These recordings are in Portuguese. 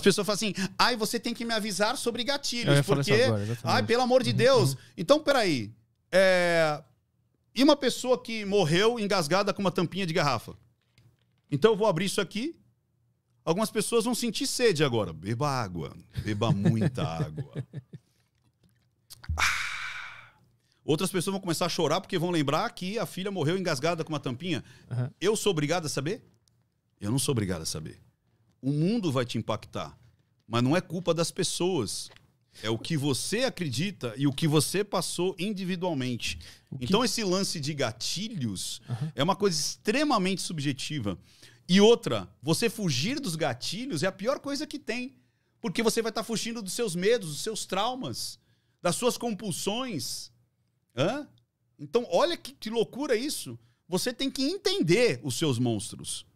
As pessoas falam assim, ai, você tem que me avisar sobre gatilhos, porque. Agora, ai, pelo amor de Deus. Uhum. Então, peraí. É... E uma pessoa que morreu engasgada com uma tampinha de garrafa? Então eu vou abrir isso aqui. Algumas pessoas vão sentir sede agora. Beba água. Beba muita água. Ah! Outras pessoas vão começar a chorar porque vão lembrar que a filha morreu engasgada com uma tampinha. Uhum. Eu sou obrigado a saber? Eu não sou obrigado a saber. O mundo vai te impactar, mas não é culpa das pessoas. É o que você acredita e o que você passou individualmente. Que... Então, esse lance de gatilhos uhum. é uma coisa extremamente subjetiva. E outra, você fugir dos gatilhos é a pior coisa que tem. Porque você vai estar tá fugindo dos seus medos, dos seus traumas, das suas compulsões. Hã? Então, olha que, que loucura isso. Você tem que entender os seus monstros.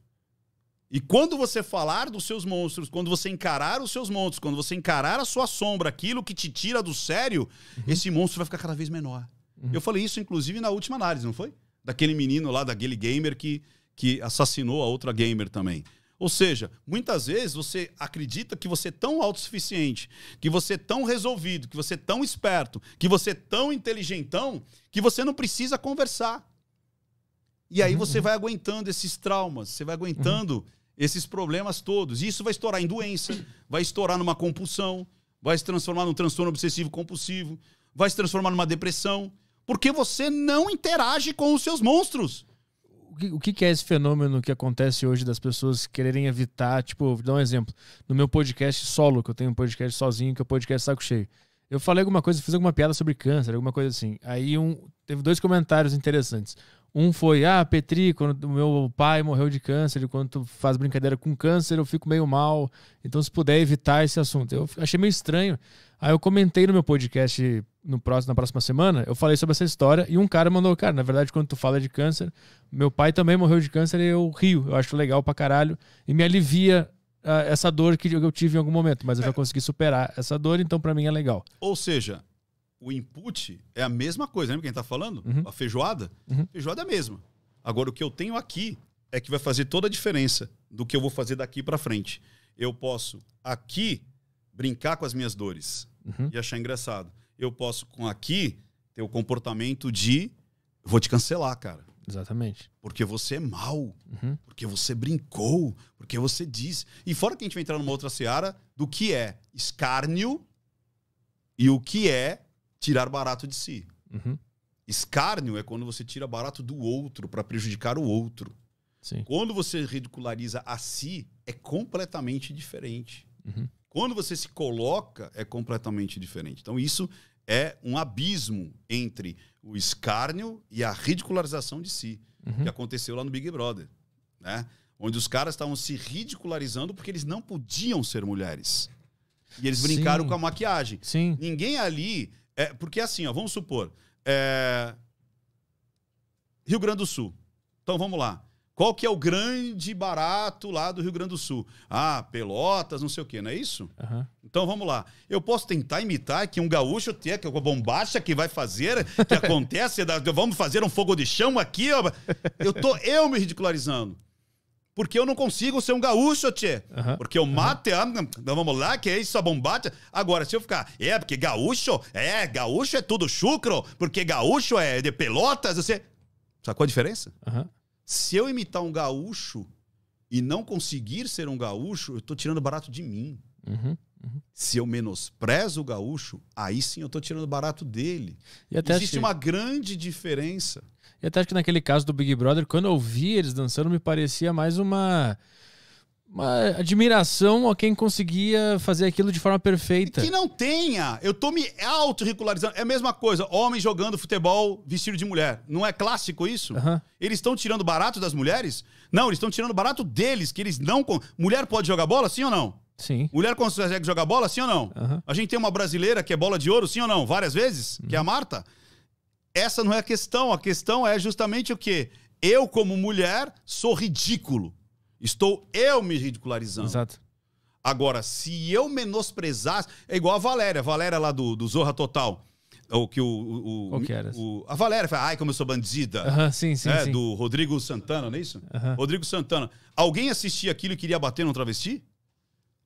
E quando você falar dos seus monstros, quando você encarar os seus monstros, quando você encarar a sua sombra, aquilo que te tira do sério, uhum. esse monstro vai ficar cada vez menor. Uhum. Eu falei isso, inclusive, na última análise, não foi? Daquele menino lá, daquele gamer que, que assassinou a outra gamer também. Ou seja, muitas vezes você acredita que você é tão autossuficiente, que você é tão resolvido, que você é tão esperto, que você é tão inteligentão, que você não precisa conversar. E aí uhum, você uhum. vai aguentando esses traumas, você vai uhum. aguentando esses problemas todos. E isso vai estourar em doença, vai estourar numa compulsão, vai se transformar num transtorno obsessivo compulsivo, vai se transformar numa depressão, porque você não interage com os seus monstros. O que, o que é esse fenômeno que acontece hoje das pessoas quererem evitar? Tipo, vou dar um exemplo. No meu podcast solo, que eu tenho um podcast sozinho, que é o podcast Saco Cheio. Eu falei alguma coisa, fiz alguma piada sobre câncer, alguma coisa assim. Aí um, teve dois comentários interessantes. Um foi, ah, Petri, quando meu pai morreu de câncer, quando tu faz brincadeira com câncer, eu fico meio mal. Então, se puder evitar esse assunto. Eu achei meio estranho. Aí eu comentei no meu podcast no próximo, na próxima semana, eu falei sobre essa história e um cara mandou, cara, na verdade, quando tu fala de câncer, meu pai também morreu de câncer e eu rio. Eu acho legal pra caralho. E me alivia uh, essa dor que eu tive em algum momento, mas eu é. já consegui superar essa dor, então para mim é legal. Ou seja, o input é a mesma coisa, lembra quem está falando? Uhum. A feijoada? Uhum. Feijoada é a mesma. Agora, o que eu tenho aqui é que vai fazer toda a diferença do que eu vou fazer daqui para frente. Eu posso aqui brincar com as minhas dores uhum. e achar engraçado. Eu posso com aqui ter o comportamento de vou te cancelar, cara. Exatamente. Porque você é mal, uhum. porque você brincou, porque você diz. E fora que a gente vai entrar numa outra seara do que é escárnio e o que é tirar barato de si. Uhum. Escárnio é quando você tira barato do outro para prejudicar o outro. Sim. Quando você ridiculariza a si, é completamente diferente. Uhum. Quando você se coloca, é completamente diferente. Então, isso é um abismo entre o escárnio e a ridicularização de si, uhum. que aconteceu lá no Big Brother. Né? Onde os caras estavam se ridicularizando porque eles não podiam ser mulheres. E eles brincaram Sim. com a maquiagem. Sim. Ninguém ali é, porque é assim, ó, vamos supor. É... Rio Grande do Sul. Então vamos lá. Qual que é o grande barato lá do Rio Grande do Sul? Ah, Pelotas, não sei o quê, não é isso? Uhum. Então vamos lá. Eu posso tentar imitar que um gaúcho tem que é, é a bombacha que vai fazer, que acontece, vamos fazer um fogo de chão aqui. Ó. Eu tô eu me ridicularizando. Porque eu não consigo ser um gaúcho, tchê. Uhum, porque eu mate, uhum. Ah, vamos lá, que é isso, a bombate. Agora, se eu ficar, é, porque gaúcho, é, gaúcho é tudo chucro, porque gaúcho é de pelotas, você. Sacou é a diferença? Uhum. Se eu imitar um gaúcho e não conseguir ser um gaúcho, eu tô tirando barato de mim. Uhum. Uhum. Se eu menosprezo o gaúcho, aí sim eu estou tirando barato dele. Existe uma grande diferença. E até acho que naquele caso do Big Brother, quando eu vi eles dançando, me parecia mais uma uma admiração a quem conseguia fazer aquilo de forma perfeita. que não tenha. Eu tô me auto-ridicularizando. É a mesma coisa. Homem jogando futebol vestido de mulher. Não é clássico isso? Uhum. Eles estão tirando barato das mulheres? Não, eles estão tirando barato deles, que eles não. Mulher pode jogar bola, sim ou não? Sim. Mulher consegue jogar bola, sim ou não? Uhum. A gente tem uma brasileira que é bola de ouro, sim ou não? Várias vezes, uhum. que é a Marta. Essa não é a questão. A questão é justamente o quê? Eu, como mulher, sou ridículo. Estou eu me ridicularizando. Exato. Agora, se eu menosprezasse. É igual a Valéria, a Valéria lá do, do Zorra Total. Ou que o. o, que era? O, a Valéria fala, ai, como eu sou bandida. Uhum, sim, sim, é, sim. Do Rodrigo Santana, não é isso? Rodrigo Santana. Alguém assistia aquilo e queria bater num travesti?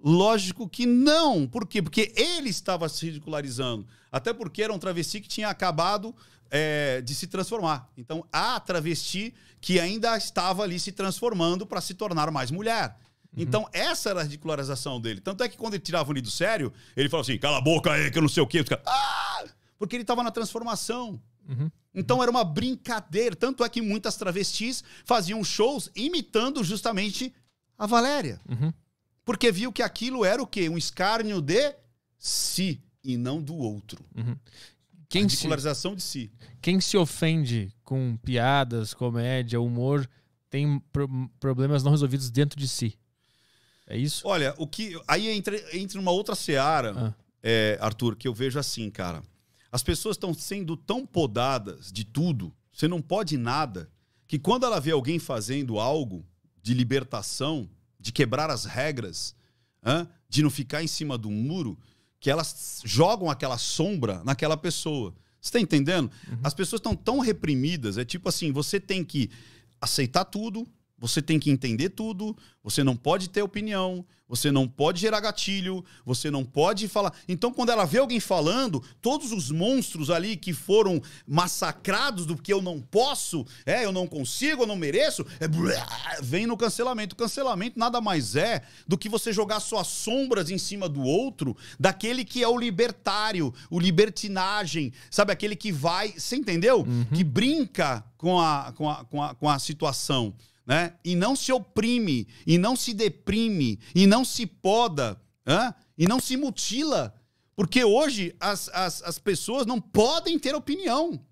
Lógico que não. Por quê? Porque ele estava se ridicularizando. Até porque era um travesti que tinha acabado é, de se transformar. Então, há travesti que ainda estava ali se transformando para se tornar mais mulher. Uhum. Então, essa era a ridicularização dele. Tanto é que quando ele tirava o Nido sério, ele falava assim: cala a boca aí, que eu não sei o quê. ah! Porque ele estava na transformação. Uhum. Então era uma brincadeira. Tanto é que muitas travestis faziam shows imitando justamente a Valéria. Uhum porque viu que aquilo era o quê? Um escárnio de si e não do outro. Uhum. Quem a se, de si. Quem se ofende com piadas, comédia, humor, tem pro, problemas não resolvidos dentro de si. É isso? Olha, o que aí entra, entra uma outra seara, ah. é, Arthur, que eu vejo assim, cara. As pessoas estão sendo tão podadas de tudo, você não pode nada, que quando ela vê alguém fazendo algo de libertação, de quebrar as regras, de não ficar em cima do muro, que elas jogam aquela sombra naquela pessoa. Você está entendendo? Uhum. As pessoas estão tão reprimidas, é tipo assim, você tem que aceitar tudo, você tem que entender tudo, você não pode ter opinião, você não pode gerar gatilho, você não pode falar. Então, quando ela vê alguém falando, todos os monstros ali que foram massacrados do que eu não posso, é, eu não consigo, eu não mereço, é, vem no cancelamento. O cancelamento nada mais é do que você jogar suas sombras em cima do outro, daquele que é o libertário, o libertinagem, sabe? Aquele que vai, você entendeu? Uhum. Que brinca com a, com a, com a, com a situação né? E não se oprime, e não se deprime, e não se poda, hein? e não se mutila. Porque hoje as, as, as pessoas não podem ter opinião.